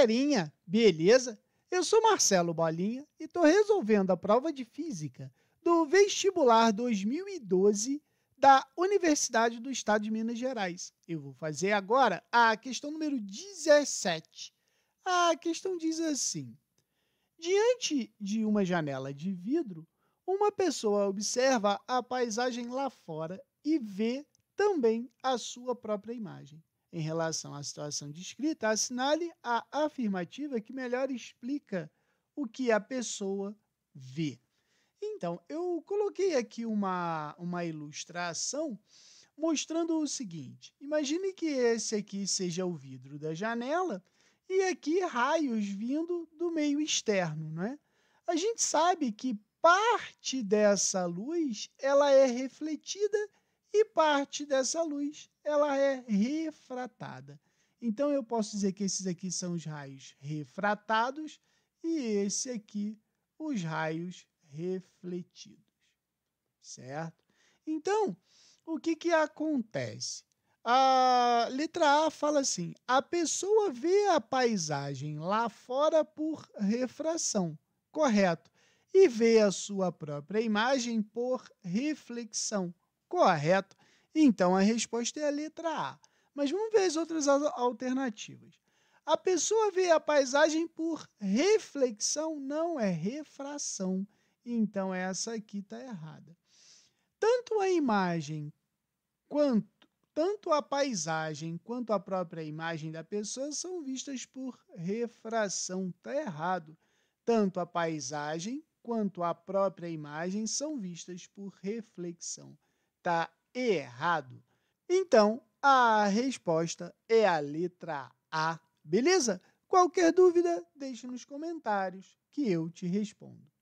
galerinha, beleza? Eu sou Marcelo Bolinha e estou resolvendo a prova de física do vestibular 2012 da Universidade do Estado de Minas Gerais. Eu vou fazer agora a questão número 17. A questão diz assim: Diante de uma janela de vidro, uma pessoa observa a paisagem lá fora e vê também a sua própria imagem. Em relação à situação descrita, assinale a afirmativa que melhor explica o que a pessoa vê. Então, eu coloquei aqui uma, uma ilustração mostrando o seguinte: imagine que esse aqui seja o vidro da janela e aqui raios vindo do meio externo, né? A gente sabe que parte dessa luz ela é refletida e parte dessa luz ela é refratada. Então eu posso dizer que esses aqui são os raios refratados e esse aqui os raios refletidos. Certo? Então, o que que acontece? A letra A fala assim: a pessoa vê a paisagem lá fora por refração, correto? E vê a sua própria imagem por reflexão, Correto. Então a resposta é a letra A. Mas vamos ver as outras alternativas. A pessoa vê a paisagem por reflexão, não é refração. Então essa aqui está errada. Tanto a imagem quanto tanto a paisagem quanto a própria imagem da pessoa são vistas por refração. Está errado. Tanto a paisagem quanto a própria imagem são vistas por reflexão está errado. Então, a resposta é a letra A, beleza? Qualquer dúvida, deixe nos comentários que eu te respondo.